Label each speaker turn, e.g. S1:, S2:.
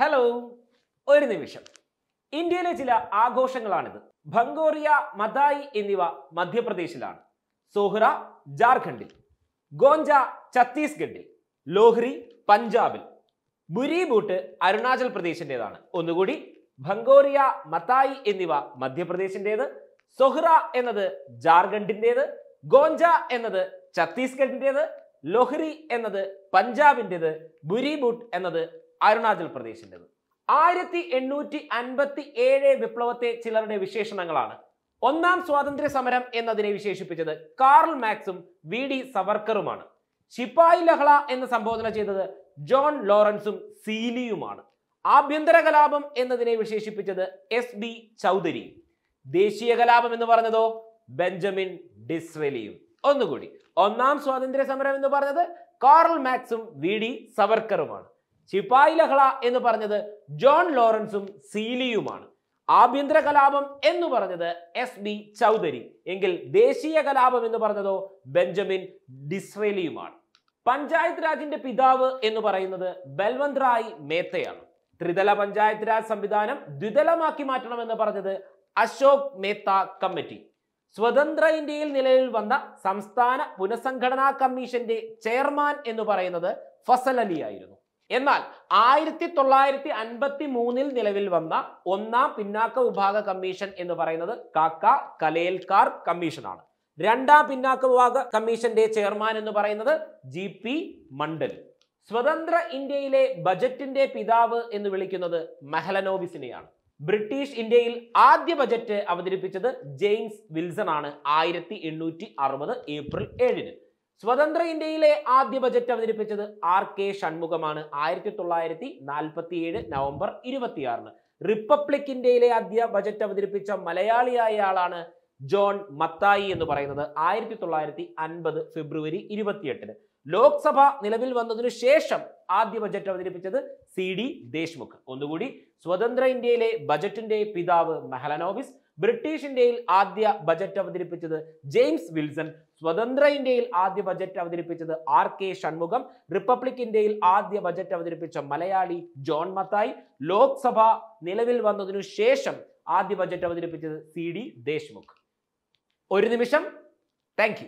S1: hello ഒരു നിമിഷം ഇന്ത്യയിലെ ചില ആഘോഷങ്ങളാണിത് ഭംഗോറിയ മതായി എന്നിവ മധ്യപ്രദേശിലാണ് സോഹ്റ ജാർഖണ്ഡിൽ ഗോഞ്ച ഛത്തീസ്ഗഡിൽ ലോഹ്രി പഞ്ചാബിൽ ബുരിബൂട്ട് അരുണാചൽ പ്രദേശിൻ്റെതാണ് ഒന്നുകൂടി ഭംഗോറിയ മതായി എന്നിവ മധ്യപ്രദേശിൻ്റേത് സൊഹ്റ എന്നത് ജാർഖണ്ഡിൻ്റേത് ഗോഞ്ച എന്നത് ഛത്തീസ്ഗഡിൻ്റേത് ലൊഹ്രി എന്നത് പഞ്ചാബിൻ്റേത് ബുരിബൂട്ട് എന്നത് അരുണാചൽ പ്രദേശിൻ്റെത് ആയിരത്തി എണ്ണൂറ്റി അൻപത്തി ഏഴ് വിപ്ലവത്തെ ചിലരുടെ വിശേഷണങ്ങളാണ് ഒന്നാം സ്വാതന്ത്ര്യ സമരം എന്നതിനെ വിശേഷിപ്പിച്ചത് കാർൽ മാക്സും വി ഡി സവർക്കറുമാണ് ശിപായി ലഹള എന്ന് സംബോധന ചെയ്തത് ജോൺ ലോറൻസും സീലിയുമാണ് ആഭ്യന്തര കലാപം എന്നതിനെ വിശേഷിപ്പിച്ചത് എസ് ബി ചൗധരി ദേശീയ കലാപം എന്ന് പറഞ്ഞതോ ബെഞ്ചമിൻ ഡിസ്രലിയും ഒന്നുകൂടി ഒന്നാം സ്വാതന്ത്ര്യ സമരം എന്ന് പറഞ്ഞത് കാർൽ മാക്സും വി ഡി സവർക്കറുമാണ് ശിപായി ലഹള എന്ന് പറഞ്ഞത് ജോൺ ലോറൻസും സീലിയുമാണ് ആഭ്യന്തര കലാപം എന്ന് പറഞ്ഞത് എസ് ബി ചൗധരി എങ്കിൽ ദേശീയ കലാപം എന്ന് പറഞ്ഞതോ ബെഞ്ചമിൻ ഡിസ്രേലിയുമാണ് പഞ്ചായത്ത് രാജിന്റെ പിതാവ് എന്ന് പറയുന്നത് ബൽവന്ത് റായ് മേത്തയാണ് ത്രിതല പഞ്ചായത്ത് രാജ് സംവിധാനം ദ്വിതലമാക്കി മാറ്റണമെന്ന് പറഞ്ഞത് അശോക് മേത്ത കമ്മിറ്റി സ്വതന്ത്ര ഇന്ത്യയിൽ നിലവിൽ വന്ന സംസ്ഥാന പുനഃസംഘടനാ കമ്മീഷന്റെ ചെയർമാൻ എന്ന് പറയുന്നത് ഫസൽ അലി ആയിരുന്നു എന്നാൽ ആയിരത്തി തൊള്ളായിരത്തി അൻപത്തി മൂന്നിൽ നിലവിൽ വന്ന ഒന്നാം പിന്നാക്ക വിഭാഗ കമ്മീഷൻ എന്ന് പറയുന്നത് കാക്ക കലേൽക്കാർ കമ്മീഷനാണ് രണ്ടാം പിന്നാക്ക വിഭാഗ കമ്മീഷന്റെ ചെയർമാൻ എന്ന് പറയുന്നത് ജി പി മണ്ഡൽ സ്വതന്ത്ര ഇന്ത്യയിലെ ബജറ്റിന്റെ പിതാവ് എന്ന് വിളിക്കുന്നത് മെഹലനോവിസിനെയാണ് ബ്രിട്ടീഷ് ഇന്ത്യയിൽ ആദ്യ ബജറ്റ് അവതരിപ്പിച്ചത് ജെയിംസ് വിൽസൺ ആണ് ആയിരത്തി എണ്ണൂറ്റി അറുപത് ഏപ്രിൽ ഏഴിന് സ്വതന്ത്ര ഇന്ത്യയിലെ ആദ്യ ബജറ്റ് അവതരിപ്പിച്ചത് ആർ കെ ഷൺമുഖമാണ് ആയിരത്തി തൊള്ളായിരത്തി നാൽപ്പത്തി ഏഴ് നവംബർ ഇരുപത്തിയാറിന് റിപ്പബ്ലിക് ഇന്ത്യയിലെ ആദ്യ ബജറ്റ് അവതരിപ്പിച്ച മലയാളിയായ ആളാണ് ജോൺ മത്തായി എന്ന് പറയുന്നത് ആയിരത്തി തൊള്ളായിരത്തി അൻപത് ഫെബ്രുവരി ഇരുപത്തിയെട്ടിന് ലോക്സഭ നിലവിൽ വന്നതിനു ശേഷം ആദ്യ ബജറ്റ് അവതരിപ്പിച്ചത് സി ഡി ദേശ്മുഖ് ഒന്നുകൂടി സ്വതന്ത്ര ഇന്ത്യയിലെ ബജറ്റിന്റെ പിതാവ് മെഹലനോവിസ് ബ്രിട്ടീഷ് ഇന്ത്യയിൽ ആദ്യ ബജറ്റ് അവതരിപ്പിച്ചത് ജെയിംസ് വിൽസൺ സ്വതന്ത്ര ഇന്ത്യയിൽ ആദ്യ ബജറ്റ് അവതരിപ്പിച്ചത് ആർ കെ ഷൺമുഖം റിപ്പബ്ലിക് ഇന്ത്യയിൽ ആദ്യ ബജറ്റ് അവതരിപ്പിച്ച മലയാളി ജോൺ മത്തായി ലോക്സഭ നിലവിൽ വന്നതിനു ശേഷം ആദ്യ ബജറ്റ് അവതരിപ്പിച്ചത് സി ഡി ദേശ്മുഖ് ഒരു നിമിഷം താങ്ക്